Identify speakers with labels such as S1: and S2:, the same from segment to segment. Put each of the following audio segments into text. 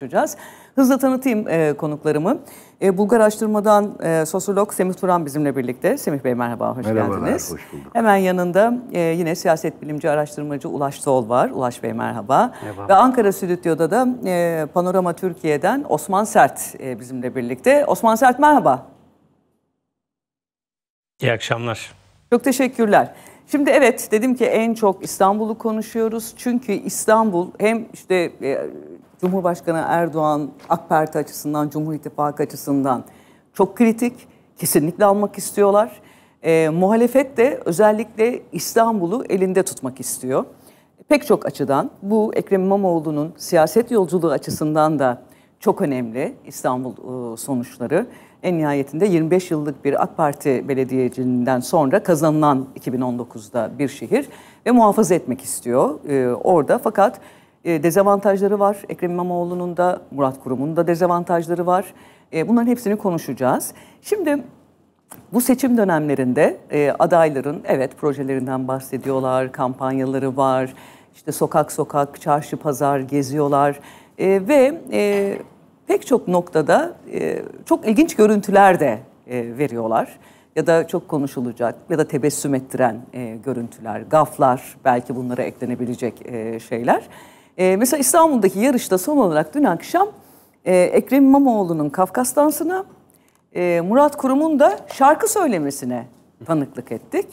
S1: konuşacağız. Hızla tanıtayım e, konuklarımı. E, Bulgar Araştırma'dan e, sosyolog Semih Turan bizimle birlikte. Semih Bey merhaba, hoş Merhabalar, geldiniz. hoş bulduk. Hemen yanında e, yine siyaset bilimci araştırmacı Ulaş Sol var. Ulaş Bey merhaba. merhaba. Ve Ankara Stüdyo'da da e, Panorama Türkiye'den Osman Sert e, bizimle birlikte. Osman Sert merhaba.
S2: İyi akşamlar.
S1: Çok teşekkürler. Şimdi evet dedim ki en çok İstanbul'u konuşuyoruz. Çünkü İstanbul hem işte e, Cumhurbaşkanı Erdoğan AK Parti açısından, Cumhur İttifakı açısından çok kritik. Kesinlikle almak istiyorlar. E, muhalefet de özellikle İstanbul'u elinde tutmak istiyor. Pek çok açıdan bu Ekrem İmamoğlu'nun siyaset yolculuğu açısından da çok önemli İstanbul e, sonuçları. En nihayetinde 25 yıllık bir AK Parti belediyeciliğinden sonra kazanılan 2019'da bir şehir ve muhafaza etmek istiyor e, orada. Fakat e, dezavantajları var. Ekrem İmamoğlu'nun da Murat Kurum'un da dezavantajları var. E, bunların hepsini konuşacağız. Şimdi bu seçim dönemlerinde e, adayların evet projelerinden bahsediyorlar, kampanyaları var. İşte sokak sokak, çarşı pazar geziyorlar e, ve e, pek çok noktada e, çok ilginç görüntüler de e, veriyorlar ya da çok konuşulacak ya da tebessüm ettiren e, görüntüler, gaflar belki bunlara eklenebilecek e, şeyler. E, mesela İstanbul'daki yarışta son olarak dün akşam e, Ekrem İmamoğlu'nun Kafkas dansına, e, Murat Kurum'un da şarkı söylemesine tanıklık ettik.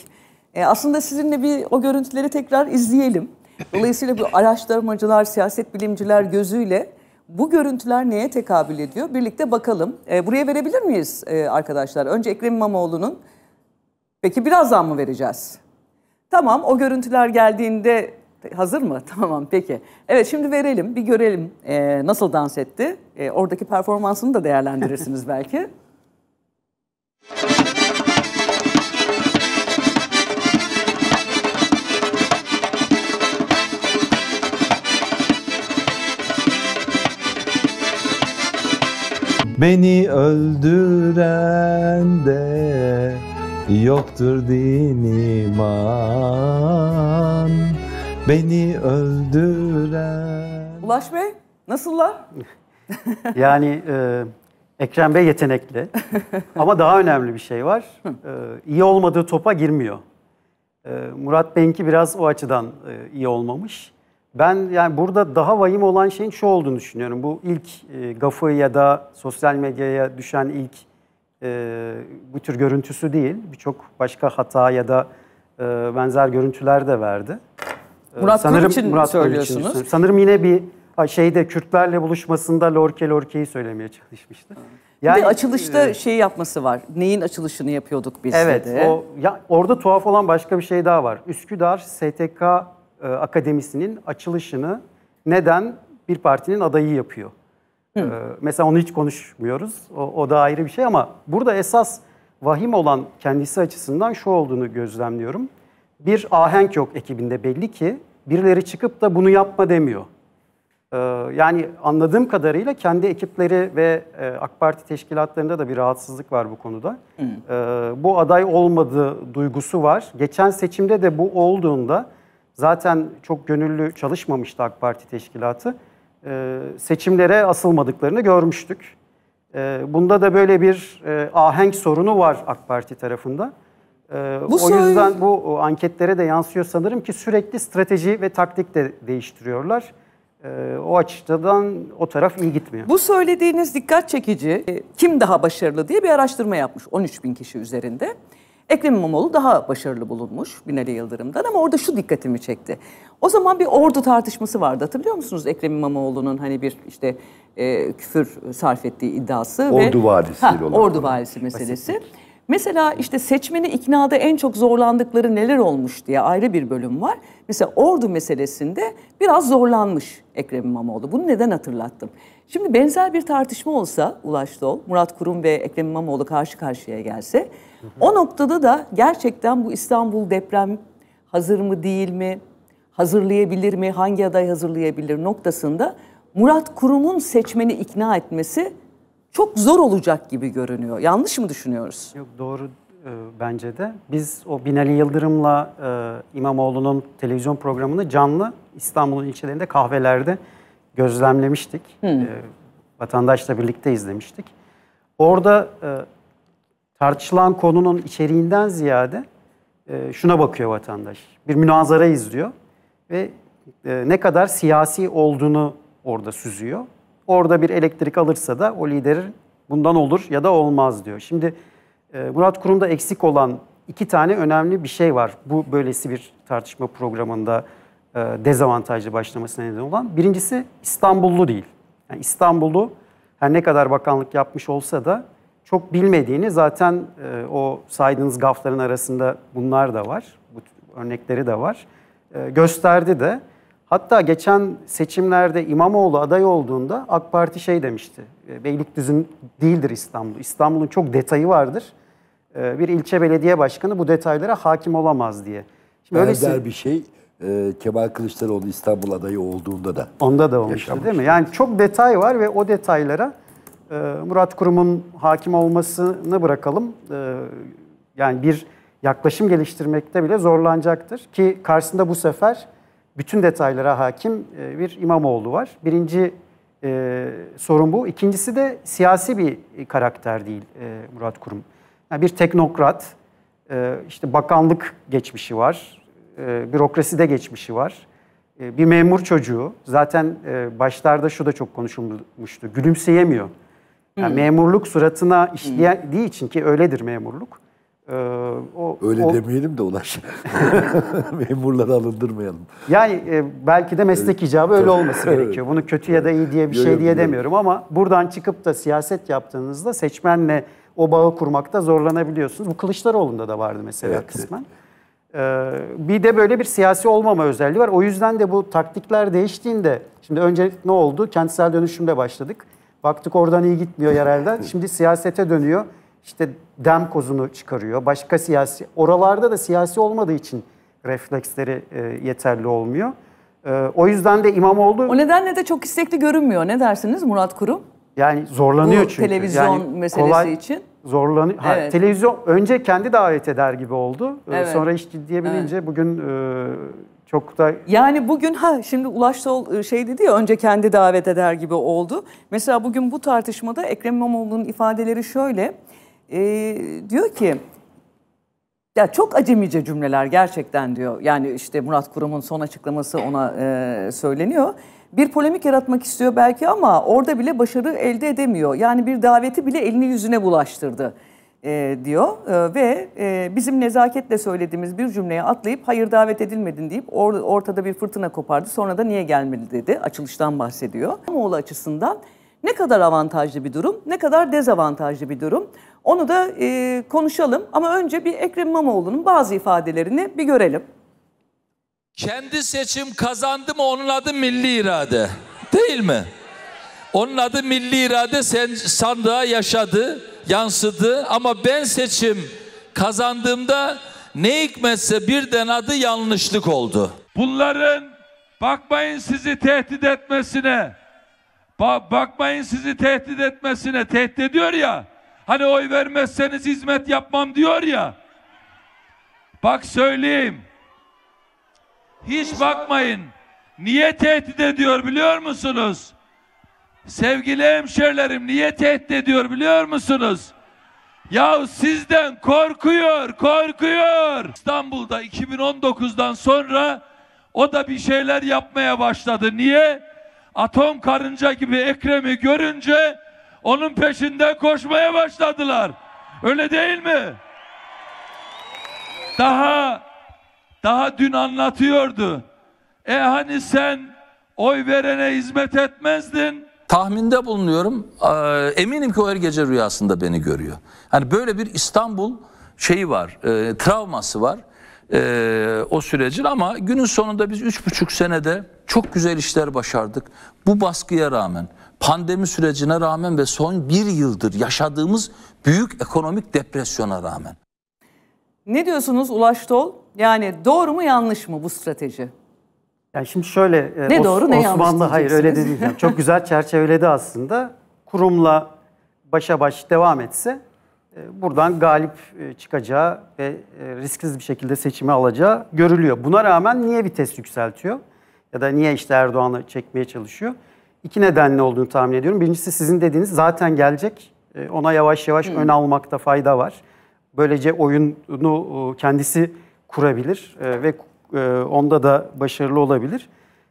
S1: E, aslında sizinle bir o görüntüleri tekrar izleyelim. Dolayısıyla bu araştırmacılar, siyaset bilimciler gözüyle bu görüntüler neye tekabül ediyor? Birlikte bakalım. E, buraya verebilir miyiz e, arkadaşlar? Önce Ekrem İmamoğlu'nun. Peki birazdan mı vereceğiz? Tamam o görüntüler geldiğinde Hazır mı? Tamam peki. Evet şimdi verelim bir görelim e, nasıl dans etti. E, oradaki performansını da değerlendirirsiniz belki.
S3: Beni öldüren de yoktur din iman
S2: beni öldüren.
S1: Ulaş Bey nasıllar?
S2: yani e, Ekrem Bey yetenekli ama daha önemli bir şey var. E, iyi olmadığı topa girmiyor. E, Murat Beyinki biraz o açıdan e, iyi olmamış. Ben yani burada daha vahim olan şeyin şu olduğunu düşünüyorum. Bu ilk e, gafı ya da sosyal medyaya düşen ilk e, bu tür görüntüsü değil. Birçok başka hata ya da e, benzer görüntüler de verdi. Ee, Murat sanırım, için Murat söylüyorsunuz. Için sanırım yine bir şeyde Kürtlerle buluşmasında Lorke Lorke'yi söylemeye çalışmıştı. Yani, bir de açılışta e, şey yapması var. Neyin açılışını yapıyorduk biz evet, dedi. O, ya, orada tuhaf olan başka bir şey daha var. Üsküdar STK e, Akademisi'nin açılışını neden bir partinin adayı yapıyor? E, mesela onu hiç konuşmuyoruz. O, o da ayrı bir şey ama burada esas vahim olan kendisi açısından şu olduğunu gözlemliyorum bir ahenk yok ekibinde belli ki birileri çıkıp da bunu yapma demiyor. Ee, yani anladığım kadarıyla kendi ekipleri ve e, AK Parti teşkilatlarında da bir rahatsızlık var bu konuda. Ee, bu aday olmadığı duygusu var. Geçen seçimde de bu olduğunda zaten çok gönüllü çalışmamıştı AK Parti teşkilatı. Ee, seçimlere asılmadıklarını görmüştük. Ee, bunda da böyle bir e, ahenk sorunu var AK Parti tarafında. Ee, bu o yüzden soy... bu anketlere de yansıyor sanırım ki sürekli strateji ve taktik de değiştiriyorlar. Ee, o açıdan o taraf iyi gitmiyor. Bu
S1: söylediğiniz dikkat çekici. E, kim daha başarılı diye bir araştırma yapmış 13 bin kişi üzerinde. Ekrem İmamoğlu daha başarılı bulunmuş Binali Yıldırım'dan ama orada şu dikkatimi çekti. O zaman bir ordu tartışması vardı hatırlıyor musunuz Ekrem İmamoğlu'nun hani bir işte e, küfür sarf ettiği iddiası. Ordu ve, valisiyle ha, olan. Ordu valisi meselesi. Basit. Mesela işte seçmeni iknada en çok zorlandıkları neler olmuş diye ayrı bir bölüm var. Mesela ordu meselesinde biraz zorlanmış Ekrem İmamoğlu. Bunu neden hatırlattım? Şimdi benzer bir tartışma olsa Ulaş Doğul, Murat Kurum ve Ekrem İmamoğlu karşı karşıya gelse o noktada da gerçekten bu İstanbul deprem hazır mı değil mi? Hazırlayabilir mi? Hangi aday hazırlayabilir noktasında Murat Kurum'un seçmeni
S2: ikna etmesi çok zor olacak gibi görünüyor. Yanlış mı düşünüyoruz? Yok doğru e, bence de. Biz o Binali Yıldırım'la e, İmamoğlu'nun televizyon programını canlı İstanbul'un ilçelerinde kahvelerde gözlemlemiştik. Hmm. E, vatandaşla birlikte izlemiştik. Orada e, tartışılan konunun içeriğinden ziyade e, şuna bakıyor vatandaş. Bir münazara izliyor ve e, ne kadar siyasi olduğunu orada süzüyor. Orada bir elektrik alırsa da o liderin bundan olur ya da olmaz diyor. Şimdi e, Murat Kurum'da eksik olan iki tane önemli bir şey var. Bu böylesi bir tartışma programında e, dezavantajlı başlamasına neden olan. Birincisi İstanbullu değil. Yani İstanbullu her ne kadar bakanlık yapmış olsa da çok bilmediğini zaten e, o saydığınız gafların arasında bunlar da var. Bu örnekleri de var. gösterdi de. Hatta geçen seçimlerde İmamoğlu aday olduğunda AK Parti şey demişti. E, Beylikdüzü değildir İstanbul. İstanbul'un çok detayı vardır. E, bir ilçe belediye başkanı bu detaylara hakim olamaz diye. Şimdi öylesi, bir şey e,
S4: Kemal Kılıçdaroğlu İstanbul adayı olduğunda da Onda da olmuştu
S2: yaşamıştı. değil mi? Yani çok detay var ve o detaylara Murat Kurum'un hakim olmasını bırakalım. Yani bir yaklaşım geliştirmekte bile zorlanacaktır. Ki karşısında bu sefer bütün detaylara hakim e, bir İmamoğlu var. Birinci e, sorun bu. İkincisi de siyasi bir karakter değil e, Murat Kurum. Yani bir teknokrat, e, işte bakanlık geçmişi var, e, de geçmişi var. E, bir memur çocuğu. Zaten e, başlarda şu da çok konuşulmuştu. Gülümseyemiyor. Yani hmm. memurluk suratına işlediği hmm. için ki öyledir memurluk. Ee, o, Öyle o, demeyelim de Ulaş. Şey. Memurları alındırmayalım. Yani e, belki de meslek icabı öyle olması gerekiyor. Bunu kötü ya da iyi diye bir şey diye demiyorum ama buradan çıkıp da siyaset yaptığınızda seçmenle o bağı kurmakta zorlanabiliyorsunuz. Bu Kılıçdaroğlu'nda da vardı mesela evet, kısmen. Ee, bir de böyle bir siyasi olmama özelliği var. O yüzden de bu taktikler değiştiğinde, şimdi önce ne oldu? Kentsel dönüşümle başladık. Baktık oradan iyi gitmiyor yerelden. Şimdi siyasete dönüyor işte dem kozunu çıkarıyor. Başka siyasi, oralarda da siyasi olmadığı için refleksleri e, yeterli olmuyor. E, o yüzden de imam oldu. O
S1: nedenle de çok istekli görünmüyor. Ne dersiniz Murat Kurum?
S2: Yani zorlanıyor Bu çünkü. televizyon yani meselesi kolay, için. Zorlanıyor. Evet. Ha, televizyon önce kendi davet eder gibi oldu. E, evet. Sonra iş ciddiye binince evet. bugün e, çok
S1: da... Yani bugün ha şimdi Ulaş Sol e, şey dedi ya önce kendi davet eder gibi oldu. Mesela bugün bu tartışmada Ekrem İmamoğlu'nun ifadeleri şöyle e, diyor ki ya çok acemice cümleler gerçekten diyor. Yani işte Murat Kurum'un son açıklaması ona e, söyleniyor. Bir polemik yaratmak istiyor belki ama orada bile başarı elde edemiyor. Yani bir daveti bile elini yüzüne bulaştırdı e, diyor. E, ve e, bizim nezaketle söylediğimiz bir cümleye atlayıp hayır davet edilmedin deyip or, ortada bir fırtına kopardı. Sonra da niye gelmedi dedi. Açılıştan bahsediyor. Ama Kamuoğlu açısından ne kadar avantajlı bir durum, ne kadar dezavantajlı bir durum. Onu da e, konuşalım ama önce bir Ekrem İmamoğlu'nun bazı ifadelerini bir görelim.
S3: Kendi seçim kazandı mı onun adı milli irade değil mi? Onun adı milli irade sen, sandığa yaşadı, yansıdı ama ben seçim kazandığımda ne hikmetse birden adı yanlışlık oldu. Bunların bakmayın sizi tehdit etmesine, ba bakmayın sizi tehdit etmesine tehdit ediyor ya. Hani oy vermezseniz hizmet yapmam diyor ya. Bak söyleyeyim. Hiç bakmayın. Niye tehdit ediyor biliyor musunuz? Sevgili hemşerilerim niye tehdit ediyor biliyor musunuz? Ya sizden korkuyor, korkuyor. İstanbul'da 2019'dan sonra o da bir şeyler yapmaya başladı. Niye? Atom karınca gibi Ekrem'i görünce onun peşinde koşmaya başladılar. Öyle değil mi? Daha daha dün anlatıyordu. E hani sen oy verene hizmet etmezdin. Tahminde bulunuyorum. E, eminim ki o her gece rüyasında beni görüyor. Hani böyle bir İstanbul şeyi var, e, travması var e, o sürecin ama günün sonunda biz üç buçuk senede çok güzel işler başardık. Bu baskıya rağmen pandemi sürecine rağmen ve son bir yıldır yaşadığımız büyük ekonomik depresyona rağmen.
S1: Ne diyorsunuz Ulaş Tol? Yani doğru mu yanlış mı bu strateji?
S2: Yani şimdi şöyle e, ne doğru, Os- ne Osmanlı hayır öyle değil. Yani çok güzel çerçeveledi aslında. Kurumla başa baş devam etse e, buradan galip e, çıkacağı ve risksiz bir şekilde seçimi alacağı görülüyor. Buna rağmen niye vites yükseltiyor? Ya da niye işte Erdoğan'ı çekmeye çalışıyor? iki nedenli olduğunu tahmin ediyorum. Birincisi sizin dediğiniz zaten gelecek. E, ona yavaş yavaş hmm. ön almakta fayda var. Böylece oyunu e, kendisi kurabilir e, ve onda da başarılı olabilir.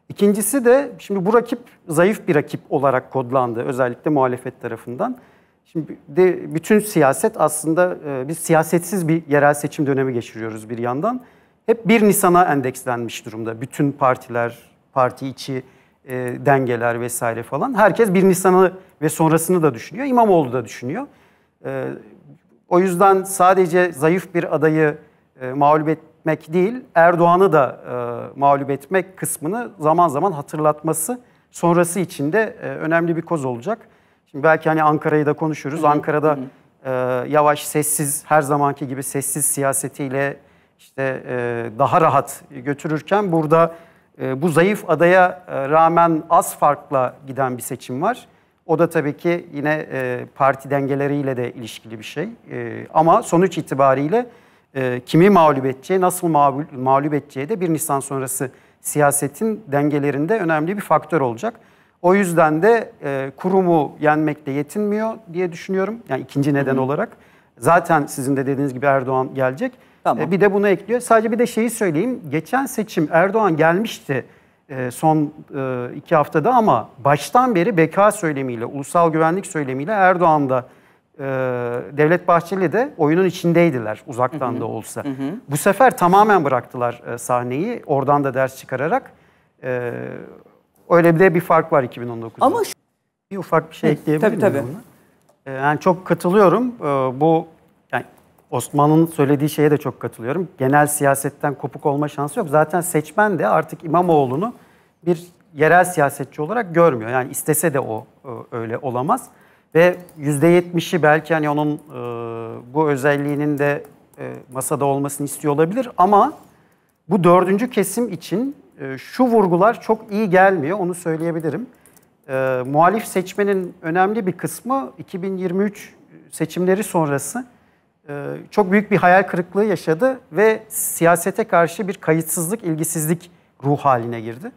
S2: İkincisi de şimdi bu rakip zayıf bir rakip olarak kodlandı özellikle muhalefet tarafından. Şimdi de bütün siyaset aslında e, biz siyasetsiz bir yerel seçim dönemi geçiriyoruz bir yandan. Hep 1 Nisan'a endekslenmiş durumda. Bütün partiler, parti içi e, dengeler vesaire falan. Herkes bir Nisan'ı ve sonrasını da düşünüyor. İmamoğlu da düşünüyor. E, o yüzden sadece zayıf bir adayı e, mağlup etmek değil, Erdoğan'ı da e, mağlup etmek kısmını zaman zaman hatırlatması sonrası için de e, önemli bir koz olacak. Şimdi belki hani Ankara'yı da konuşuruz. Hı-hı. Ankara'da Hı-hı. e, yavaş, sessiz, her zamanki gibi sessiz siyasetiyle işte e, daha rahat götürürken burada ee, bu zayıf adaya e, rağmen az farkla giden bir seçim var. O da tabii ki yine e, parti dengeleriyle de ilişkili bir şey. E, ama sonuç itibariyle kimi mağlup edeceği, nasıl mağlup edeceği de 1 Nisan sonrası siyasetin dengelerinde önemli bir faktör olacak. O yüzden de kurumu yenmekle yetinmiyor diye düşünüyorum. Yani ikinci neden olarak. Zaten sizin de dediğiniz gibi Erdoğan gelecek. Tamam. E, bir de bunu ekliyor. Sadece bir de şeyi söyleyeyim. Geçen seçim Erdoğan gelmişti e, son e, iki haftada ama baştan beri beka söylemiyle, ulusal güvenlik söylemiyle Erdoğan da Devlet Bahçeli de oyunun içindeydiler uzaktan da olsa. Bu sefer tamamen bıraktılar sahneyi. Oradan da ders çıkararak öyle bir de bir fark var 2019'da. Ama şu... bir ufak bir şey ekleyebilir miyim? Tabii tabii. Yani çok katılıyorum. Bu Osman'ın söylediği şeye de çok katılıyorum. Genel siyasetten kopuk olma şansı yok. Zaten seçmen de artık İmamoğlu'nu bir yerel siyasetçi olarak görmüyor. Yani istese de o e, öyle olamaz. Ve yüzde yetmişi belki hani onun e, bu özelliğinin de e, masada olmasını istiyor olabilir. Ama bu dördüncü kesim için şu vurgular çok iyi gelmiyor. Onu söyleyebilirim. Muhalif seçmenin önemli bir kısmı 2023 seçimleri sonrası e, çok büyük bir hayal kırıklığı yaşadı ve siyasete karşı bir kayıtsızlık, ilgisizlik ruh haline girdi.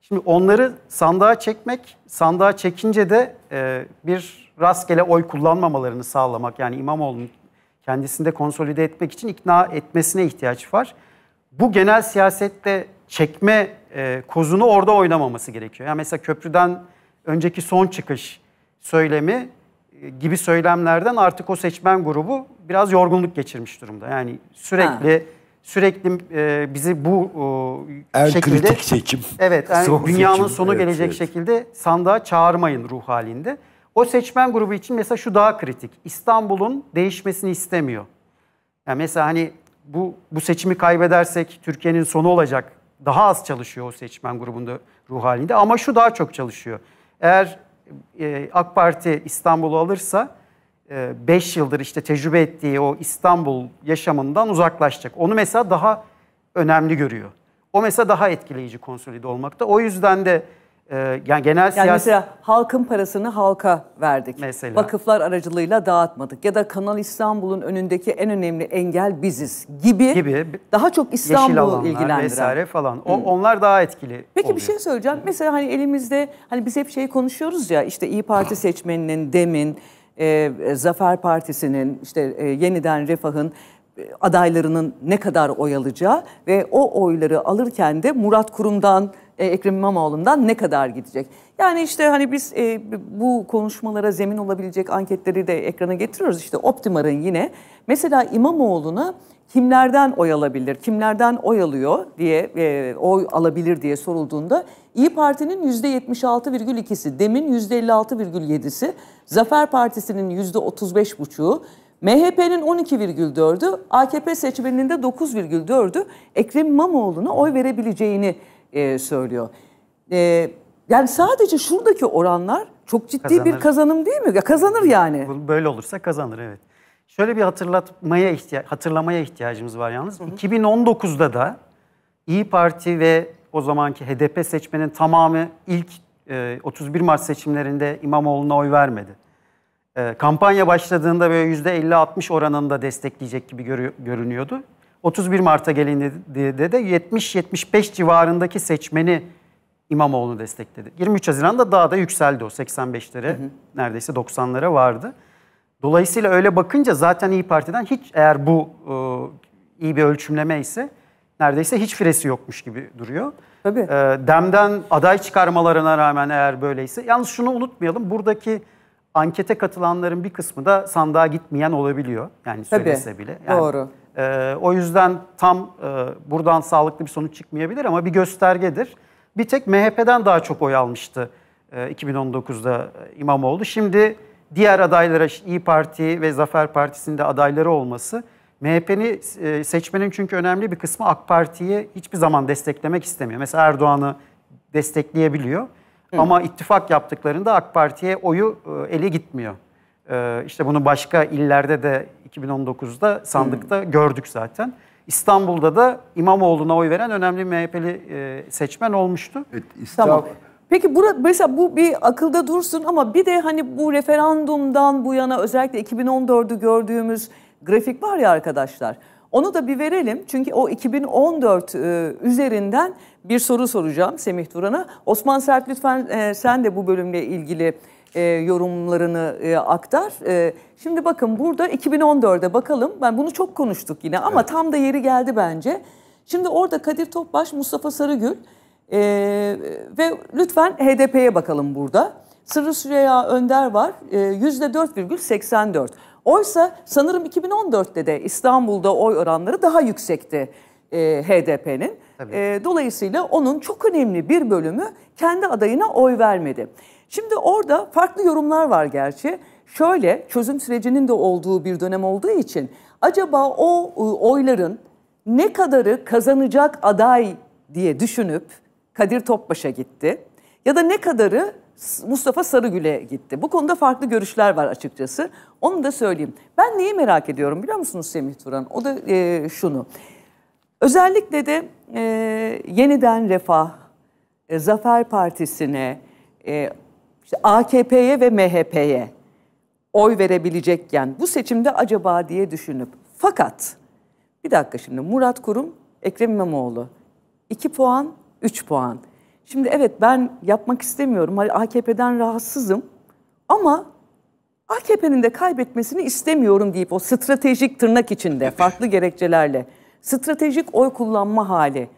S2: Şimdi onları sandığa çekmek, sandığa çekince de e, bir rastgele oy kullanmamalarını sağlamak yani İmamoğlu'nun kendisinde konsolide etmek için ikna etmesine ihtiyaç var. Bu genel siyasette çekme e, kozunu orada oynamaması gerekiyor. Yani mesela köprüden önceki son çıkış söylemi gibi söylemlerden artık o seçmen grubu biraz yorgunluk geçirmiş durumda. Yani sürekli ha. sürekli e, bizi bu e, en şekilde kritik seçim. Evet, yani Son dünyanın seçim. sonu evet, gelecek evet. şekilde sandığa çağırmayın ruh halinde. O seçmen grubu için mesela şu daha kritik. İstanbul'un değişmesini istemiyor. Yani mesela hani bu bu seçimi kaybedersek Türkiye'nin sonu olacak. Daha az çalışıyor o seçmen grubunda ruh halinde ama şu daha çok çalışıyor. Eğer e, AK Parti İstanbul'u alırsa 5 e, yıldır işte tecrübe ettiği o İstanbul yaşamından uzaklaşacak. Onu mesela daha önemli görüyor. O mesela daha etkileyici konsolide olmakta. O yüzden de ee, yani genel yani mesela halkın parasını halka
S1: verdik. Mesela. Vakıflar aracılığıyla dağıtmadık. Ya da Kanal İstanbul'un önündeki en önemli engel biziz gibi. Gibi. Daha çok İstanbul ilgilendiren. vesaire falan. O,
S2: Onlar daha etkili
S1: Peki oluyor. bir şey söyleyeceğim. Hmm. Mesela hani elimizde hani biz hep şey konuşuyoruz ya işte İyi Parti seçmeninin demin e, e Zafer Partisi'nin işte e, yeniden Refah'ın e, adaylarının ne kadar oy alacağı ve o oyları alırken de Murat Kurum'dan e, Ekrem İmamoğlu'ndan ne kadar gidecek? Yani işte hani biz e, bu konuşmalara zemin olabilecek anketleri de ekrana getiriyoruz. İşte Optimar'ın yine mesela İmamoğlu'na kimlerden oy alabilir, kimlerden oy alıyor diye, e, oy alabilir diye sorulduğunda İyi Parti'nin %76,2'si, DEM'in %56,7'si, Zafer Partisi'nin %35,5'u, MHP'nin 12,4'ü, AKP seçmeninin de 9,4'ü Ekrem İmamoğlu'na oy verebileceğini e, söylüyor. E, yani sadece şuradaki oranlar çok ciddi kazanır. bir kazanım
S2: değil mi? Ya kazanır yani. Böyle olursa kazanır evet. Şöyle bir hatırlatmaya ihtiya hatırlamaya ihtiyacımız var yalnız. Hı hı. 2019'da da İyi Parti ve o zamanki HDP seçmenin tamamı ilk e, 31 Mart seçimlerinde İmamoğlu'na oy vermedi. E, kampanya başladığında böyle %50-60 oranında destekleyecek gibi görü görünüyordu. 31 Mart'a gelindiğinde de 70-75 civarındaki seçmeni İmamoğlu destekledi. 23 Haziran'da daha da yükseldi o 85'lere neredeyse 90'lara vardı. Dolayısıyla öyle bakınca zaten İyi Parti'den hiç eğer bu e, iyi bir ölçümleme ise neredeyse hiç firesi yokmuş gibi duruyor. Tabii. E, Dem'den aday çıkarmalarına rağmen eğer böyleyse. Yalnız şunu unutmayalım buradaki ankete katılanların bir kısmı da sandığa gitmeyen olabiliyor. Yani Tabii. bile. Yani, Doğru. E, o yüzden tam e, buradan sağlıklı bir sonuç çıkmayabilir ama bir göstergedir. Bir tek MHP'den daha çok oy almıştı e, 2019'da e, İmamoğlu. Şimdi diğer adaylara İyi Parti ve Zafer Partisi'nin de adayları olması MHP'ni e, seçmenin çünkü önemli bir kısmı AK Parti'yi hiçbir zaman desteklemek istemiyor. Mesela Erdoğan'ı destekleyebiliyor Hı. ama ittifak yaptıklarında AK Parti'ye oyu e, ele gitmiyor. Ee, işte bunu başka illerde de 2019'da sandıkta hmm. gördük zaten. İstanbul'da da İmamoğlu'na oy veren önemli MHP'li e, seçmen olmuştu. Evet, İstanbul... Tamam.
S1: Peki bura, mesela bu bir akılda dursun ama bir de hani bu referandumdan bu yana özellikle 2014'ü gördüğümüz grafik var ya arkadaşlar. Onu da bir verelim çünkü o 2014 e, üzerinden bir soru soracağım Semih Duran'a. Osman Sert lütfen e, sen de bu bölümle ilgili e, yorumlarını e, aktar. E, şimdi bakın burada 2014'e bakalım. Ben bunu çok konuştuk yine ama evet. tam da yeri geldi bence. Şimdi orada Kadir Topbaş, Mustafa Sarıgül e, ve lütfen HDP'ye bakalım burada. Sırrı Süreyya Önder var. E, %4,84. Oysa sanırım 2014'te de İstanbul'da oy oranları daha yüksekti e, HDP'nin. E, dolayısıyla onun çok önemli bir bölümü kendi adayına oy vermedi. Şimdi orada farklı yorumlar var gerçi. Şöyle çözüm sürecinin de olduğu bir dönem olduğu için acaba o e, oyların ne kadarı kazanacak aday diye düşünüp Kadir Topbaş'a gitti ya da ne kadarı Mustafa Sarıgül'e gitti. Bu konuda farklı görüşler var açıkçası. Onu da söyleyeyim. Ben neyi merak ediyorum biliyor musunuz Semih Turan? O da e, şunu. Özellikle de e, yeniden Refah, e, Zafer Partisi'ne, e, işte AKP'ye ve MHP'ye oy verebilecekken bu seçimde acaba diye düşünüp fakat bir dakika şimdi Murat Kurum, Ekrem İmamoğlu 2 puan, 3 puan. Şimdi evet ben yapmak istemiyorum. AKP'den rahatsızım ama AKP'nin de kaybetmesini istemiyorum deyip o stratejik tırnak içinde farklı gerekçelerle stratejik oy kullanma hali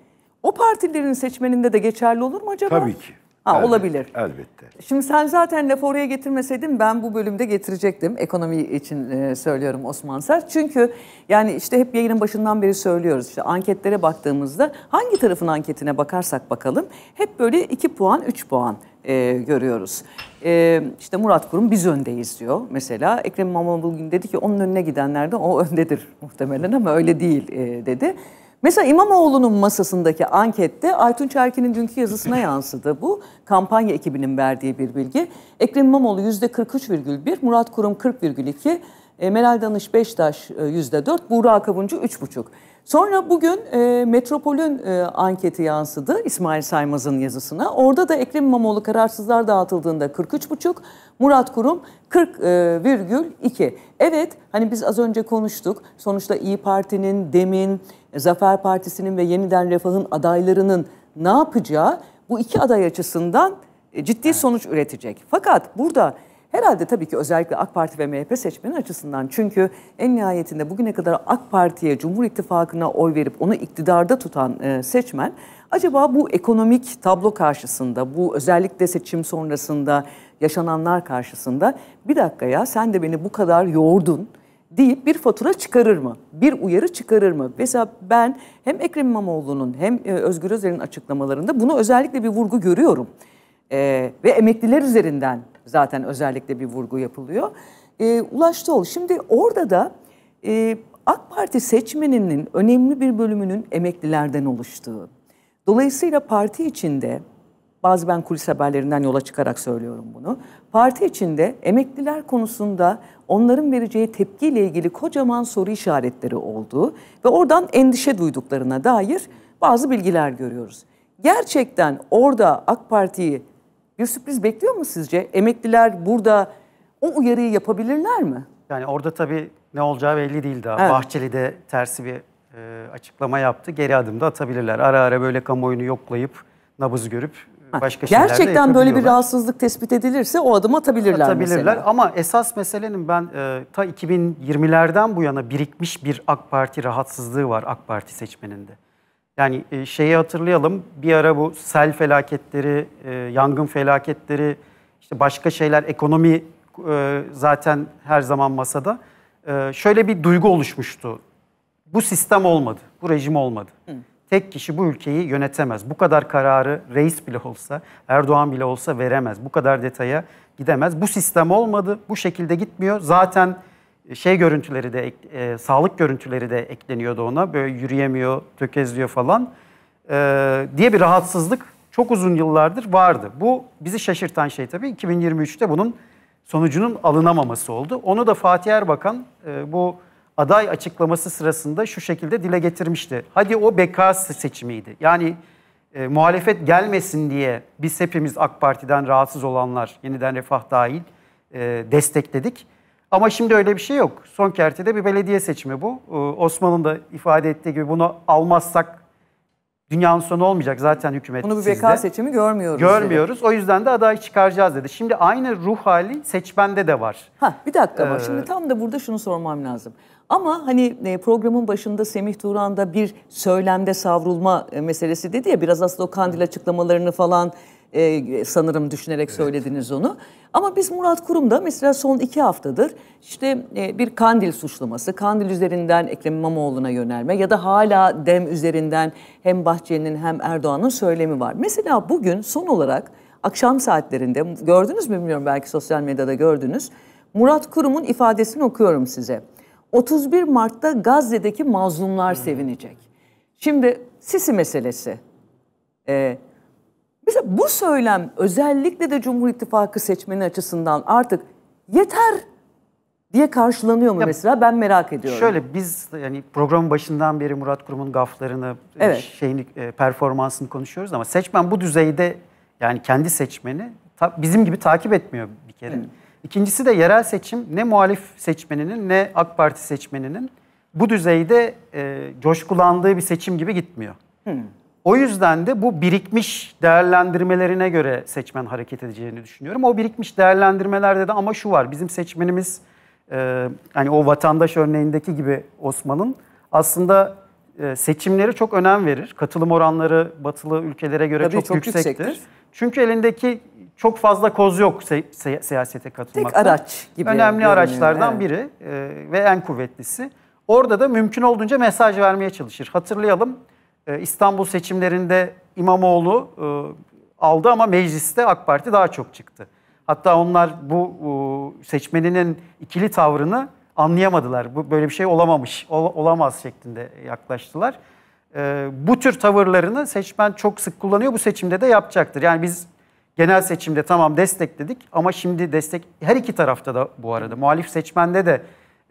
S1: o partilerin seçmeninde de geçerli olur mu acaba? Tabii ki.
S4: Ha, elbette, olabilir. Elbette.
S1: Şimdi sen zaten lafı oraya getirmeseydin ben bu bölümde getirecektim. Ekonomi için e, söylüyorum Osman Ser. Çünkü yani işte hep yayının başından beri söylüyoruz işte anketlere baktığımızda hangi tarafın anketine bakarsak bakalım hep böyle 2 puan 3 puan e, görüyoruz. E, işte Murat Kurum biz öndeyiz diyor mesela. Ekrem İmamoğlu bugün dedi ki onun önüne gidenler de o öndedir muhtemelen ama öyle değil e, dedi. Mesela İmamoğlu'nun masasındaki ankette Aytun Çerkin'in dünkü yazısına yansıdı bu. Kampanya ekibinin verdiği bir bilgi. Ekrem İmamoğlu %43,1, Murat Kurum 40,2, e, Meral Danış Beştaş %4, e, Buğra Akavuncu 3,5. Sonra bugün e, Metropol'ün anketi yansıdı İsmail Saymaz'ın yazısına. Orada da Ekrem İmamoğlu kararsızlar dağıtıldığında 43,5, Murat Kurum 40,2. evet hani biz az önce konuştuk. Sonuçta İyi Parti'nin demin Zafer Partisi'nin ve Yeniden Refah'ın adaylarının ne yapacağı bu iki aday açısından e, ciddi evet. sonuç üretecek. Fakat burada herhalde tabii ki özellikle AK Parti ve MHP seçmeni açısından çünkü en nihayetinde bugüne kadar AK Parti'ye Cumhur İttifakı'na oy verip onu iktidarda tutan e, seçmen acaba bu ekonomik tablo karşısında bu özellikle seçim sonrasında yaşananlar karşısında bir dakika ya sen de beni bu kadar yoğurdun deyip bir fatura çıkarır mı? Bir uyarı çıkarır mı? Mesela ben hem Ekrem İmamoğlu'nun hem e, Özgür Özel'in açıklamalarında bunu özellikle bir vurgu görüyorum. Ee, ve emekliler üzerinden zaten özellikle bir vurgu yapılıyor. Ee, Ulaş Tol, şimdi orada da e, AK Parti seçmeninin önemli bir bölümünün emeklilerden oluştuğu, dolayısıyla parti içinde bazı ben kulis haberlerinden yola çıkarak söylüyorum bunu. Parti içinde emekliler konusunda onların vereceği tepkiyle ilgili kocaman soru işaretleri olduğu ve oradan endişe duyduklarına dair bazı bilgiler görüyoruz. Gerçekten orada AK Parti'yi bir sürpriz bekliyor mu sizce? Emekliler burada o uyarıyı yapabilirler mi?
S2: Yani orada tabii ne olacağı belli değil daha. Evet. Bahçeli de tersi bir e, açıklama yaptı. Geri adım da atabilirler. Ara ara böyle kamuoyunu yoklayıp nabız görüp başka Gerçekten böyle bir
S1: rahatsızlık tespit edilirse o adım atabilirler Atabilirler mesela.
S2: ama esas meselenin ben e, ta 2020'lerden bu yana birikmiş bir AK Parti rahatsızlığı var AK Parti seçmeninde. Yani e, şeyi hatırlayalım bir ara bu sel felaketleri, e, yangın felaketleri, işte başka şeyler, ekonomi e, zaten her zaman masada. E, şöyle bir duygu oluşmuştu. Bu sistem olmadı, bu rejim olmadı. Hı tek kişi bu ülkeyi yönetemez. Bu kadar kararı reis bile olsa, Erdoğan bile olsa veremez. Bu kadar detaya gidemez. Bu sistem olmadı, bu şekilde gitmiyor. Zaten e, şey görüntüleri de, e, sağlık görüntüleri de ekleniyordu ona. Böyle yürüyemiyor, tökezliyor falan e, diye bir rahatsızlık çok uzun yıllardır vardı. Bu bizi şaşırtan şey tabii 2023'te bunun sonucunun alınamaması oldu. Onu da Fatih Erbakan e, bu aday açıklaması sırasında şu şekilde dile getirmişti. Hadi o beka seçimiydi. Yani e, muhalefet gelmesin diye biz hepimiz AK Parti'den rahatsız olanlar, yeniden refah dahil e, destekledik. Ama şimdi öyle bir şey yok. Son kertede bir belediye seçimi bu. Ee, Osman'ın da ifade ettiği gibi bunu almazsak dünyanın sonu olmayacak zaten hükümet Bunu bir beka sizde. seçimi
S1: görmüyoruz. Görmüyoruz. Dedi. O yüzden
S2: de aday çıkaracağız dedi. Şimdi aynı ruh hali seçmende de var.
S1: Ha bir dakika ee, ama şimdi tam da burada şunu sormam lazım. Ama hani e, programın başında Semih Turan da bir söylemde savrulma e, meselesi dedi ya biraz aslında o kandil açıklamalarını falan e, sanırım düşünerek evet. söylediniz onu. Ama biz Murat Kurum'da mesela son iki haftadır işte e, bir kandil suçlaması, kandil üzerinden Ekrem İmamoğlu'na yönelme ya da hala dem üzerinden hem Bahçeli'nin hem Erdoğan'ın söylemi var. Mesela bugün son olarak akşam saatlerinde gördünüz mü bilmiyorum belki sosyal medyada gördünüz. Murat Kurum'un ifadesini okuyorum size. 31 Mart'ta Gazze'deki mazlumlar hmm. sevinecek. Şimdi Sisi meselesi. Ee, mesela bu söylem özellikle de Cumhur İttifakı seçmeni açısından artık yeter diye karşılanıyor mu ya, mesela
S2: ben merak ediyorum. Şöyle biz yani programın başından beri Murat Kurum'un gaflarını, e, evet. şeyini, e, performansını konuşuyoruz ama seçmen bu düzeyde yani kendi seçmeni bizim gibi takip etmiyor bir kere. Evet. İkincisi de yerel seçim ne muhalif seçmeninin ne AK Parti seçmeninin bu düzeyde e, coşkulandığı bir seçim gibi gitmiyor. Hmm. O yüzden de bu birikmiş değerlendirmelerine göre seçmen hareket edeceğini düşünüyorum. O birikmiş değerlendirmelerde de ama şu var. Bizim seçmenimiz e, hani o vatandaş örneğindeki gibi Osman'ın aslında e, seçimlere çok önem verir. Katılım oranları batılı ülkelere göre çok, çok yüksektir. yüksektir. Çünkü elindeki çok fazla koz yok se- se- siyasete katılmakta. Tek araç gibi. Önemli araçlardan evet. biri e, ve en kuvvetlisi. Orada da mümkün olduğunca mesaj vermeye çalışır. Hatırlayalım e, İstanbul seçimlerinde İmamoğlu e, aldı ama mecliste AK Parti daha çok çıktı. Hatta onlar bu e, seçmeninin ikili tavrını anlayamadılar. Bu böyle bir şey olamamış, ol, olamaz şeklinde yaklaştılar. E, bu tür tavırlarını seçmen çok sık kullanıyor. Bu seçimde de yapacaktır. Yani biz genel seçimde tamam destekledik ama şimdi destek her iki tarafta da bu arada muhalif seçmende de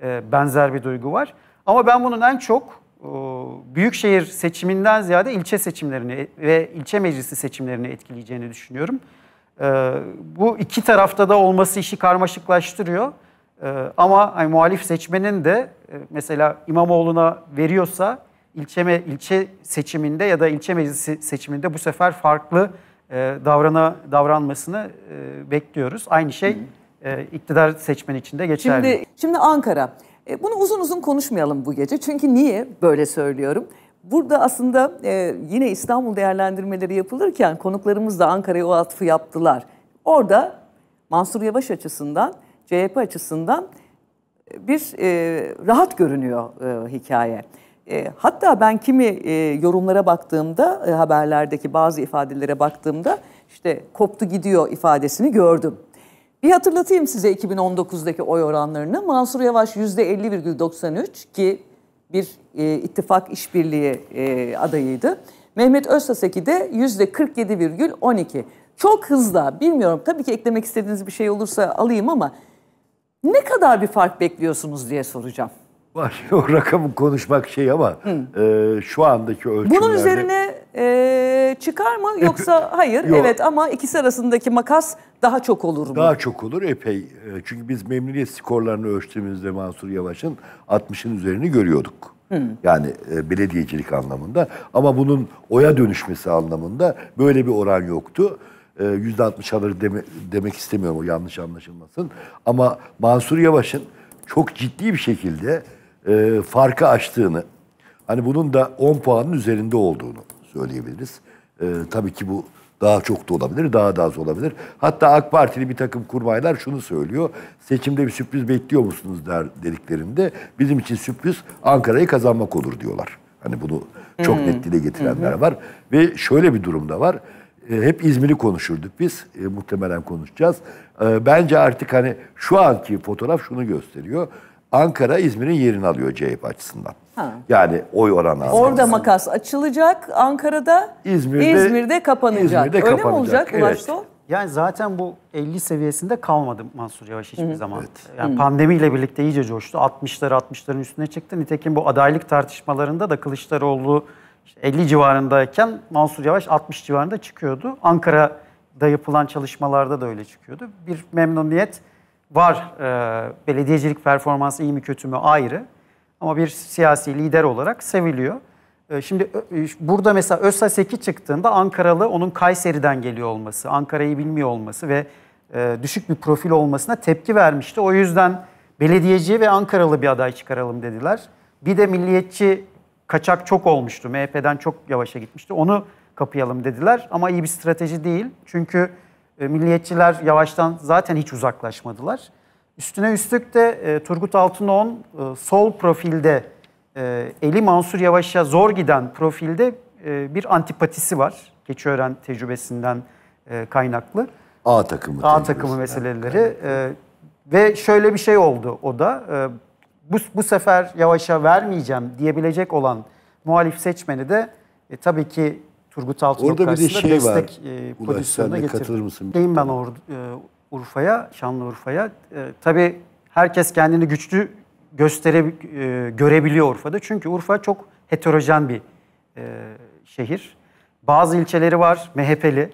S2: e, benzer bir duygu var. Ama ben bunun en çok e, büyükşehir seçiminden ziyade ilçe seçimlerini ve ilçe meclisi seçimlerini etkileyeceğini düşünüyorum. E, bu iki tarafta da olması işi karmaşıklaştırıyor. E, ama hani, muhalif seçmenin de e, mesela İmamoğlu'na veriyorsa ilçe ilçe seçiminde ya da ilçe meclisi seçiminde bu sefer farklı e, davrana davranmasını e, bekliyoruz. Aynı şey e, iktidar seçmeni için de geçerli. Şimdi,
S1: şimdi Ankara. E, bunu uzun uzun konuşmayalım bu gece. Çünkü niye böyle söylüyorum? Burada aslında e, yine İstanbul değerlendirmeleri yapılırken konuklarımız da Ankara'ya o atıfı yaptılar. Orada Mansur Yavaş açısından, CHP açısından bir e, rahat görünüyor e, hikaye. Ee, hatta ben kimi e, yorumlara baktığımda, e, haberlerdeki bazı ifadelere baktığımda işte koptu gidiyor ifadesini gördüm. Bir hatırlatayım size 2019'daki oy oranlarını. Mansur Yavaş %50,93 ki bir e, ittifak işbirliği e, adayıydı. Mehmet Öztaseki de %47,12. Çok hızlı. bilmiyorum tabii ki eklemek istediğiniz bir şey olursa alayım ama ne kadar bir fark bekliyorsunuz diye soracağım.
S4: o rakamı konuşmak şey ama e, şu andaki ölçümlerde... Bunun üzerine
S1: e, çıkar mı yoksa hayır Yok. evet ama ikisi arasındaki makas daha çok olur mu? Daha
S4: çok olur epey. E, çünkü biz memnuniyet skorlarını ölçtüğümüzde Mansur Yavaş'ın 60'ın üzerini görüyorduk. Hı. Yani e, belediyecilik anlamında ama bunun oya dönüşmesi anlamında böyle bir oran yoktu. E, yüzde %60 alır deme, demek istemiyorum o yanlış anlaşılmasın. Ama Mansur Yavaş'ın çok ciddi bir şekilde e, farkı açtığını, hani bunun da 10 puanın üzerinde olduğunu söyleyebiliriz. E, tabii ki bu daha çok da olabilir, daha da az olabilir. Hatta AK Partili bir takım kurmaylar şunu söylüyor. Seçimde bir sürpriz bekliyor musunuz der dediklerinde bizim için sürpriz Ankara'yı kazanmak olur diyorlar. Hani bunu çok hmm. net dile getirenler hmm. var. Ve şöyle bir durum da var. E, hep İzmir'i konuşurduk biz. E, muhtemelen konuşacağız. E, bence artık hani şu anki fotoğraf şunu gösteriyor. Ankara İzmir'in yerini alıyor CHP açısından. Ha. Yani oy oranı
S1: Orada aslında. makas açılacak Ankara'da, İzmir'de, İzmir'de kapanacak. İzmir'de Öyle kapanacak. mi olacak
S2: evet. Yani zaten bu 50 seviyesinde kalmadı Mansur Yavaş hiçbir Hı-hı. zaman. Evet. Yani Hı-hı. pandemiyle birlikte iyice coştu. 60'ları 60'ların üstüne çıktı. Nitekim bu adaylık tartışmalarında da Kılıçdaroğlu 50 civarındayken Mansur Yavaş 60 civarında çıkıyordu. Ankara'da yapılan çalışmalarda da öyle çıkıyordu. Bir memnuniyet var. E, belediyecilik performansı iyi mi kötü mü ayrı. Ama bir siyasi lider olarak seviliyor. E, şimdi e, e burada mesela Özsa Seki çıktığında Ankaralı onun Kayseri'den geliyor olması, Ankara'yı bilmiyor olması ve e, düşük bir profil olmasına tepki vermişti. O yüzden belediyeci ve Ankaralı bir aday çıkaralım dediler. Bir de milliyetçi kaçak çok olmuştu. MHP'den çok yavaşa gitmişti. Onu kapayalım dediler ama iyi bir strateji değil. Çünkü e, milliyetçiler yavaştan zaten hiç uzaklaşmadılar. Üstüne üstlük de e, Turgut Altınoğan e, sol profilde eli Mansur Yavaş'a zor giden profilde bir antipatisi var. Geçiören tecrübesinden kaynaklı. A takımı. A takımı meseleleri. Yani. ve şöyle bir şey oldu o da. bu, bu sefer Yavaş'a vermeyeceğim diyebilecek olan muhalif seçmeni de e, tabii ki Turgut Altınok Orada bir de şey destek var. E, pozisyonuna getirdi. katılır mısın? Deyim ben Or, e, Urfa'ya, Şanlıurfa'ya. E, tabii herkes kendini güçlü göstere, e, görebiliyor Urfa'da. Çünkü Urfa çok heterojen bir e, şehir. Bazı ilçeleri var MHP'li.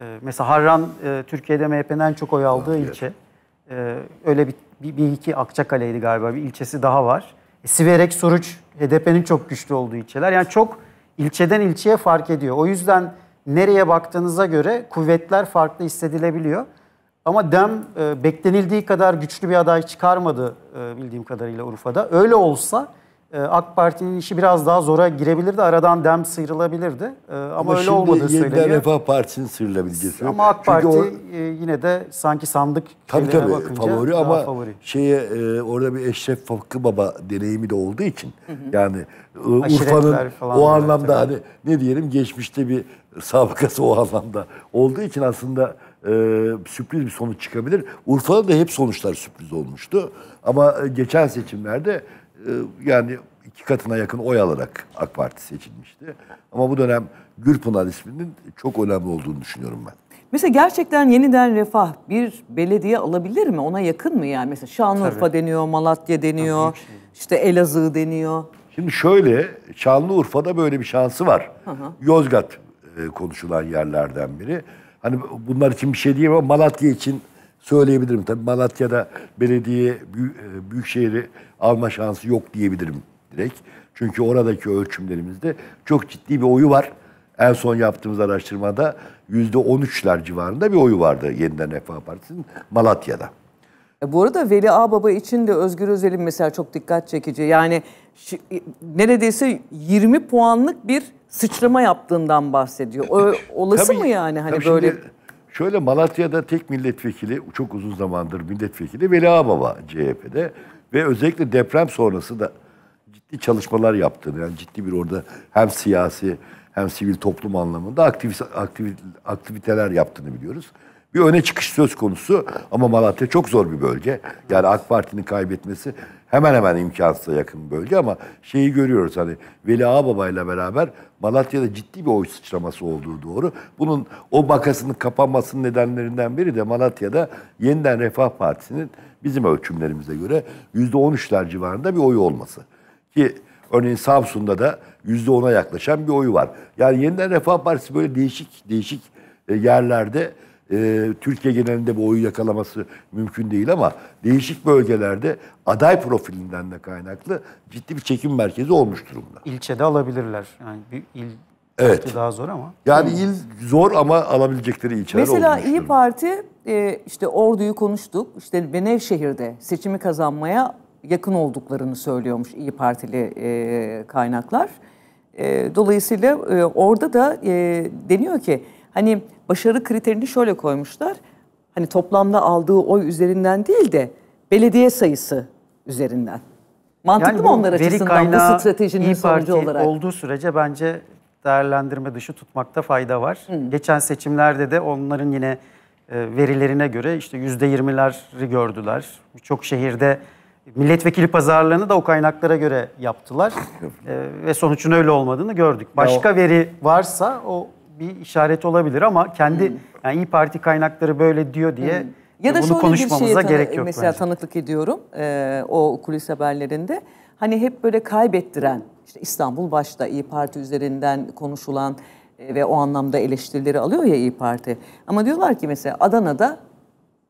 S2: E, mesela Harran e, Türkiye'de MHP'nin en çok oy aldığı ah, ilçe. E, öyle bir, bir, bir iki Akçakale'ydi galiba bir ilçesi daha var. E, Siverek, Suruç HDP'nin çok güçlü olduğu ilçeler. Yani çok ilçeden ilçeye fark ediyor. O yüzden nereye baktığınıza göre kuvvetler farklı hissedilebiliyor. Ama DEM e, beklenildiği kadar güçlü bir aday çıkarmadı e, bildiğim kadarıyla Urfa'da. Öyle olsa ee, AK Parti'nin işi biraz daha zora girebilirdi. Aradan dem sıyrılabilirdi. Ee, ama, Ama öyle olmadığı söyleniyor. Yeniden Refah
S4: Partisi'nin sıyrılabileceği. Ama AK Parti o...
S2: E, yine de sanki sandık tabii, tabii, bakınca favori ama favori.
S4: şeye e, orada bir Eşref Fakı Baba deneyimi de olduğu için hı hı. yani e, Urfa'nın o anlamda hani ne diyelim geçmişte bir sabıkası o anlamda olduğu için aslında e, sürpriz bir sonuç çıkabilir. Urfa'da da hep sonuçlar sürpriz olmuştu. Ama e, geçen seçimlerde ee, yani iki katına yakın oy alarak AK Parti seçilmişti. Ama bu dönem Gürpınar isminin çok önemli olduğunu düşünüyorum ben.
S1: Mesela gerçekten yeniden refah bir belediye alabilir mi? Ona yakın mı yani? Mesela Şanlıurfa Tabii. deniyor, Malatya deniyor, Tabii. işte Elazığ deniyor. Şimdi
S4: şöyle, Şanlıurfa'da böyle bir şansı var. Hı Yozgat e, konuşulan yerlerden biri. Hani bunlar için bir şey diyemem ama Malatya için söyleyebilirim. Tabii Malatya'da belediye e, büyük şehri alma şansı yok diyebilirim direkt. Çünkü oradaki ölçümlerimizde çok ciddi bir oyu var. En son yaptığımız araştırmada
S1: yüzde %13'ler civarında bir oyu vardı yeniden Refah Partisi'nin Malatya'da. E, bu arada Veli Ağbaba için de Özgür Özel'in mesela çok dikkat çekici. Yani neredeyse 20 puanlık bir sıçrama yaptığından bahsediyor. O, olası tabii, mı yani hani böyle? Şimdi,
S4: Şöyle Malatya'da tek milletvekili, çok uzun zamandır milletvekili Veli Ağbaba CHP'de ve özellikle deprem sonrası da ciddi çalışmalar yaptığını, yani ciddi bir orada hem siyasi hem sivil toplum anlamında aktivist, aktiviteler yaptığını biliyoruz bir öne çıkış söz konusu ama Malatya çok zor bir bölge. Yani AK Parti'nin kaybetmesi hemen hemen imkansıza yakın bir bölge ama şeyi görüyoruz hani Veli Ağbaba beraber Malatya'da ciddi bir oy sıçraması olduğu doğru. Bunun o bakasının kapanmasının nedenlerinden biri de Malatya'da yeniden Refah Partisi'nin bizim ölçümlerimize göre yüzde on üçler civarında bir oyu olması. Ki örneğin Samsun'da da yüzde ona yaklaşan bir oyu var. Yani yeniden Refah Partisi böyle değişik değişik e, yerlerde e, Türkiye genelinde bu oyu yakalaması mümkün değil ama değişik bölgelerde aday profilinden de kaynaklı ciddi bir çekim merkezi olmuş
S2: durumda. İlçede alabilirler. Yani bir il evet. daha zor ama. Yani il zor ama alabilecekleri ilçeler Mesela olmuş İyi
S1: Parti e, işte Ordu'yu konuştuk. İşte Benevşehir'de seçimi kazanmaya yakın olduklarını söylüyormuş İyi Partili e, kaynaklar. E, dolayısıyla orada da deniyor ki hani başarı kriterini şöyle koymuşlar. Hani toplamda aldığı oy üzerinden değil de belediye sayısı üzerinden. Mantıklı yani mı onlar açısından bu stratejinin sonucu olarak? olduğu
S2: sürece bence değerlendirme dışı tutmakta fayda var. Hı. Hmm. Geçen seçimlerde de onların yine e, verilerine göre işte yüzde %20'leri gördüler. Birçok şehirde milletvekili pazarlarını da o kaynaklara göre yaptılar. E, ve sonuçun öyle olmadığını gördük. Başka veri varsa o bir işaret olabilir ama kendi hmm. yani İyi Parti kaynakları böyle diyor diye hmm. ya da bunu şöyle konuşmamıza bir şeye gerek yok. Mesela bence.
S1: tanıklık ediyorum e, o kulis haberlerinde. Hani hep böyle kaybettiren işte İstanbul başta İyi Parti üzerinden konuşulan e, ve o anlamda eleştirileri alıyor ya İyi Parti. Ama diyorlar ki mesela Adana'da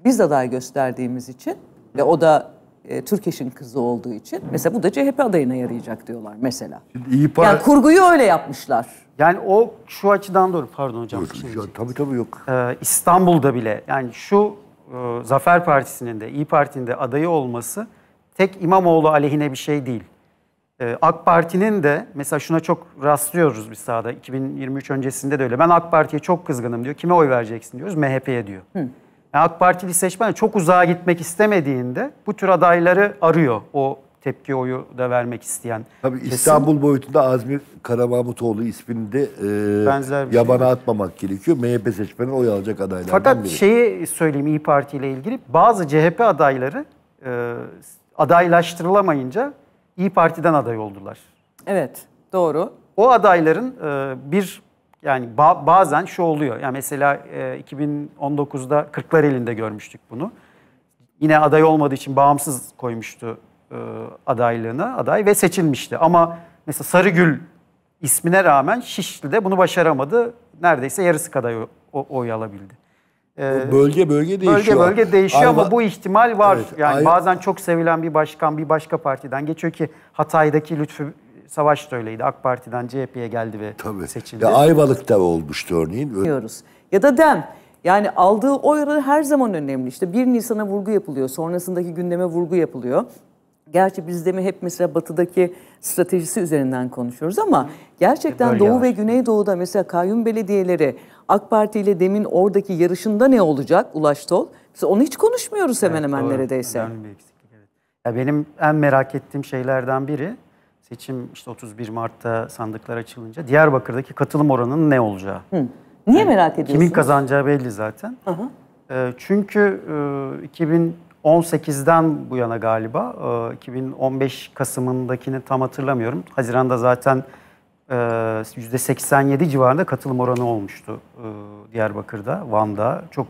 S1: biz aday gösterdiğimiz için ve o da e, Türkeş'in kızı olduğu için mesela bu da CHP adayına yarayacak diyorlar mesela.
S2: İyi Parti... Yani kurguyu öyle yapmışlar. Yani o şu açıdan doğru. Pardon hocam. Yok, şimdi. Şey ya, tabii tabii yok. Ee, İstanbul'da bile yani şu e, Zafer Partisi'nin de İyi Parti'nin de adayı olması tek İmamoğlu aleyhine bir şey değil. Ee, AK Parti'nin de mesela şuna çok rastlıyoruz biz sahada 2023 öncesinde de öyle. Ben AK Parti'ye çok kızgınım diyor. Kime oy vereceksin diyoruz. MHP'ye diyor. Hı. Yani AK Partili seçmen çok uzağa gitmek istemediğinde bu tür adayları arıyor. O tepki oyu da vermek isteyen. Tabii kesin. İstanbul
S4: boyutunda Azmi Karamahmutoğlu ismini de e, Benzer şey yabana şey. atmamak gerekiyor. MHP seçmeni oy alacak adaylardan Fakat biri.
S2: şeyi söyleyeyim İyi Parti ile ilgili bazı CHP adayları e, adaylaştırılamayınca İyi Parti'den aday oldular. Evet doğru. O adayların e, bir yani ba- bazen şu oluyor. Yani mesela e, 2019'da Kırklareli'nde görmüştük bunu. Yine aday olmadığı için bağımsız koymuştu e, adaylığına aday ve seçilmişti. Ama mesela Sarıgül ismine rağmen Şişli'de bunu başaramadı. Neredeyse yarısı kadar oy alabildi. Ee, bölge bölge değişiyor. Bölge bölge değişiyor Ayva, ama bu ihtimal var. Evet, yani ayva. bazen çok sevilen bir başkan bir başka partiden geçiyor ki Hatay'daki Lütfü Savaş da öyleydi. AK Parti'den CHP'ye geldi ve Tabii. seçildi. Ya Ayvalık'ta
S1: olmuştu örneğin. Biliyoruz. Ya da DEM. Yani aldığı oy oranı her zaman önemli. İşte 1 Nisan'a vurgu yapılıyor. Sonrasındaki gündeme vurgu yapılıyor. Gerçi bizde mi hep mesela batıdaki stratejisi üzerinden konuşuyoruz ama gerçekten Böyle Doğu yavaş. ve Güneydoğu'da mesela kayyum belediyeleri AK Parti ile demin oradaki yarışında ne olacak Ulaş Tol? Biz onu hiç konuşmuyoruz hemen evet, hemen doğru. neredeyse.
S2: bir eksiklik evet. Ya benim en merak ettiğim şeylerden biri seçim işte 31 Mart'ta sandıklar açılınca Diyarbakır'daki katılım oranının ne olacağı.
S1: Hı. Niye yani merak ediyorsunuz? Kimin kazanacağı
S2: belli zaten. Hı hı. Çünkü 2000 18'den bu yana galiba. 2015 e, Kasım'ındakini tam hatırlamıyorum. Haziran'da zaten %87 e, civarında katılım oranı olmuştu e, Diyarbakır'da, Van'da. Çok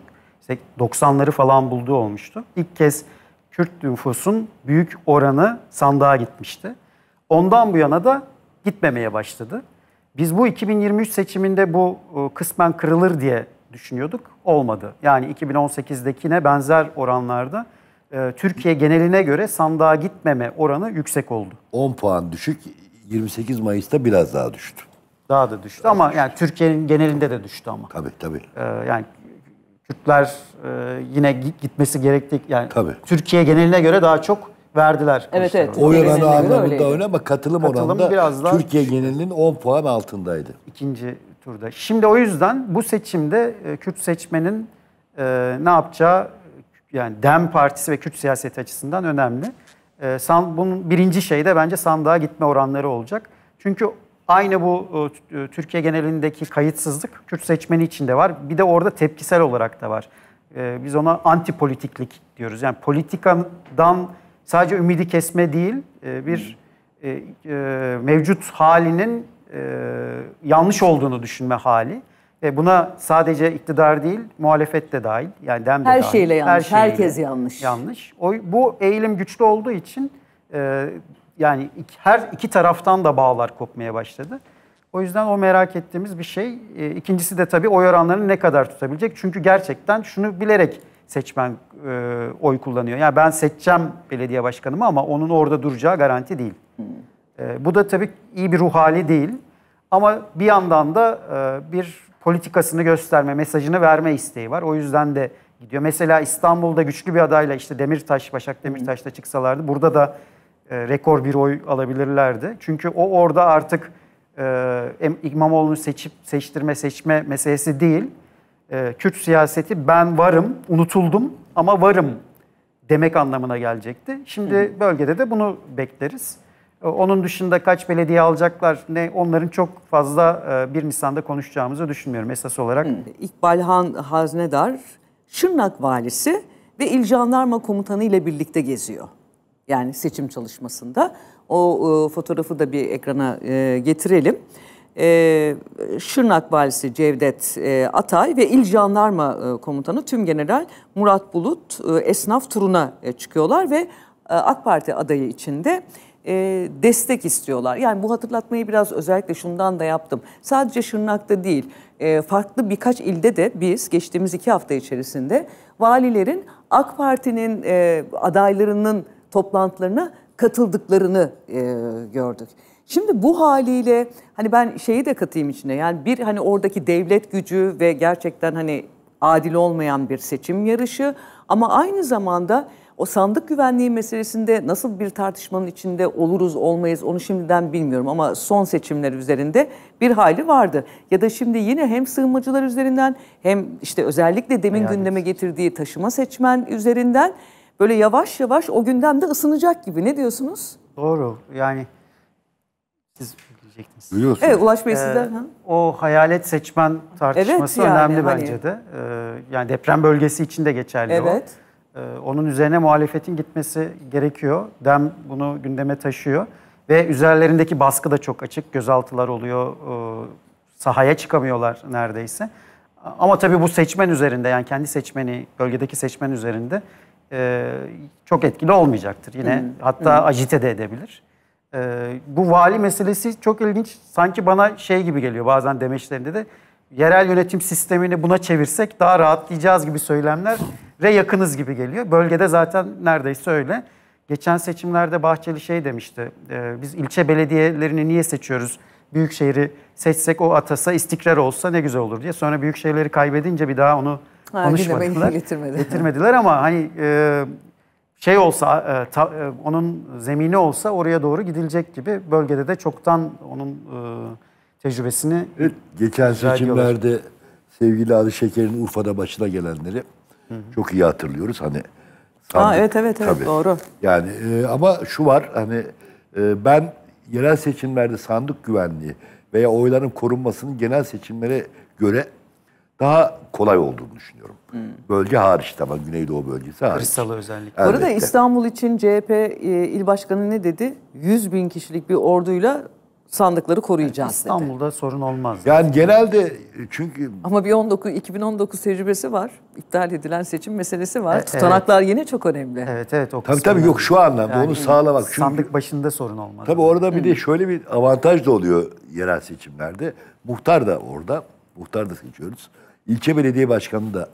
S2: 90'ları falan bulduğu olmuştu. İlk kez Kürt nüfusun büyük oranı sandığa gitmişti. Ondan bu yana da gitmemeye başladı. Biz bu 2023 seçiminde bu kısmen kırılır diye düşünüyorduk. Olmadı. Yani 2018'dekine benzer oranlarda e, Türkiye geneline göre sandığa gitmeme oranı yüksek oldu. 10 puan düşük 28 Mayıs'ta biraz daha düştü. Daha da düştü daha ama düştü. yani Türkiye'nin genelinde de düştü ama. Tabii tabii. Ee, yani Kürtler e, yine gitmesi gerektik yani tabii. Türkiye geneline göre daha çok verdiler. Evet evet. Oy oranı anlamında öyle ama katılım, katılım oranında biraz daha Türkiye genelinin 10 puan altındaydı. İkinci turda. Şimdi o yüzden bu seçimde e, Kürt seçmenin e, ne yapacağı yani Dem Partisi ve Kürt siyaseti açısından önemli. E, san, bunun birinci şey de bence sandığa gitme oranları olacak. Çünkü aynı bu e, e Türkiye genelindeki kayıtsızlık Kürt seçmeni içinde var. Bir de orada tepkisel olarak da var. E, biz ona anti politiklik diyoruz. Yani politikadan sadece ümidi kesme değil, e, bir e, e, mevcut halinin e, yanlış olduğunu düşünme hali. Ve buna sadece iktidar değil, muhalefet de dahil. Yani dem de her dahil. şeyle yanlış, her şeyle herkes yanlış. Yanlış. O, bu eğilim güçlü olduğu için e, yani iki, her iki taraftan da bağlar kopmaya başladı. O yüzden o merak ettiğimiz bir şey. E, ikincisi de tabii oy oranlarını ne kadar tutabilecek? Çünkü gerçekten şunu bilerek seçmen e, oy kullanıyor. Yani ben seçeceğim belediye başkanımı ama onun orada duracağı garanti değil. Hmm. E, bu da tabii iyi bir ruh hali değil. Ama bir yandan da e, bir politikasını gösterme, mesajını verme isteği var. O yüzden de gidiyor. Mesela İstanbul'da güçlü bir adayla işte Demirtaş, Başak Demirtaş da çıksalardı burada da e, rekor bir oy alabilirlerdi. Çünkü o orada artık e, İmamoğlu'nu seçip seçtirme seçme meselesi değil. E, Kürt siyaseti ben varım, unutuldum ama varım demek anlamına gelecekti. Şimdi bölgede de bunu bekleriz. E, onun dışında kaç belediye alacaklar ne onların çok fazla 1 e, Nisan'da konuşacağımızı düşünmüyorum esas olarak. İkbal Han Haznedar Şırnak valisi ve İl Jandarma Komutanı ile birlikte
S1: geziyor. Yani seçim çalışmasında. O e, fotoğrafı da bir ekrana e, getirelim. E, Şırnak valisi Cevdet e, Atay ve İl Jandarma e, Komutanı Tümgeneral Murat Bulut e, esnaf turuna e, çıkıyorlar ve e, AK Parti adayı içinde de e, destek istiyorlar. Yani bu hatırlatmayı biraz özellikle şundan da yaptım. Sadece Şırnak'ta değil, e, farklı birkaç ilde de biz geçtiğimiz iki hafta içerisinde valilerin AK Parti'nin e, adaylarının toplantılarına katıldıklarını e, gördük. Şimdi bu haliyle hani ben şeyi de katayım içine. Yani bir hani oradaki devlet gücü ve gerçekten hani adil olmayan bir seçim yarışı ama aynı zamanda o sandık güvenliği meselesinde nasıl bir tartışmanın içinde oluruz olmayız onu şimdiden bilmiyorum ama son seçimler üzerinde bir hali vardı. Ya da şimdi yine hem sığınmacılar üzerinden hem işte özellikle demin Hayal gündeme getirdiği taşıma seçmen üzerinden böyle yavaş yavaş o gündem de ısınacak gibi. Ne diyorsunuz?
S2: Doğru. Yani siz diyecektiniz. Biliyorsunuz. Evet Ulaş Bey ee, sizden. Ha? O hayalet seçmen tartışması evet, yani, önemli hani... bence de. Ee, yani deprem bölgesi için de geçerli evet. o. Evet. Ee, onun üzerine muhalefetin gitmesi gerekiyor. Dem bunu gündeme taşıyor. Ve üzerlerindeki baskı da çok açık. Gözaltılar oluyor. E, sahaya çıkamıyorlar neredeyse. Ama tabii bu seçmen üzerinde yani kendi seçmeni, bölgedeki seçmen üzerinde e, çok etkili olmayacaktır. Yine hmm. hatta hmm. acite de edebilir. E, bu vali meselesi çok ilginç. Sanki bana şey gibi geliyor bazen demeçlerinde de yerel yönetim sistemini buna çevirsek daha rahatlayacağız gibi söylemlere yakınız gibi geliyor. Bölgede zaten neredeyse öyle. Geçen seçimlerde Bahçeli şey demişti, e, biz ilçe belediyelerini niye seçiyoruz? Büyükşehir'i seçsek o atasa istikrar olsa ne güzel olur diye. Sonra büyükşehirleri kaybedince bir daha onu ha, konuşmadılar. Getirmedi. Getirmediler ama hani e, şey olsa, e, ta, e, onun zemini olsa oraya doğru gidilecek gibi bölgede de çoktan onun... E, tecrübesini evet,
S4: Geçen seçimlerde sevgili Ali Şeker'in Urfa'da başına gelenleri hı hı. çok iyi hatırlıyoruz. Hani sandık, Aa, evet evet evet tabii. doğru. Yani e, ama şu var hani e, ben yerel seçimlerde sandık güvenliği veya oyların korunmasının genel seçimlere göre daha kolay olduğunu düşünüyorum. Hmm. Bölge hariç tamam Güneydoğu bölgesi hariç. Kırsalı
S2: özellikle. Bu arada İstanbul
S1: için CHP e, il başkanı ne dedi? 100 bin kişilik bir orduyla sandıkları koruyacağız yani İstanbul'da dedi. sorun olmaz. Yani dedi. genelde çünkü... Ama bir 19, 2019 tecrübesi var. İptal edilen seçim meselesi var. E, Tutanaklar evet. yine çok önemli. Evet evet. O
S4: tabii tabii yok şu anlamda yani, onu sağlamak.
S2: Çünkü, sandık başında sorun olmaz.
S4: Tabii orada bir Hı. de şöyle bir avantaj da oluyor yerel seçimlerde. Muhtar da orada. Muhtar da seçiyoruz. İlçe belediye başkanı da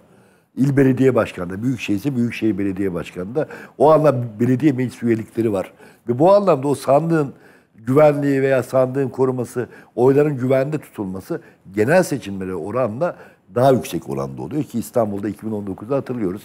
S4: İl belediye başkanı da, büyükşehir ise büyükşehir belediye başkanı da. O anlamda belediye meclis üyelikleri var. Ve bu anlamda o sandığın güvenliği veya sandığın koruması, oyların güvende tutulması genel seçimlere oranla daha yüksek
S3: oranda oluyor ki İstanbul'da 2019'da hatırlıyoruz.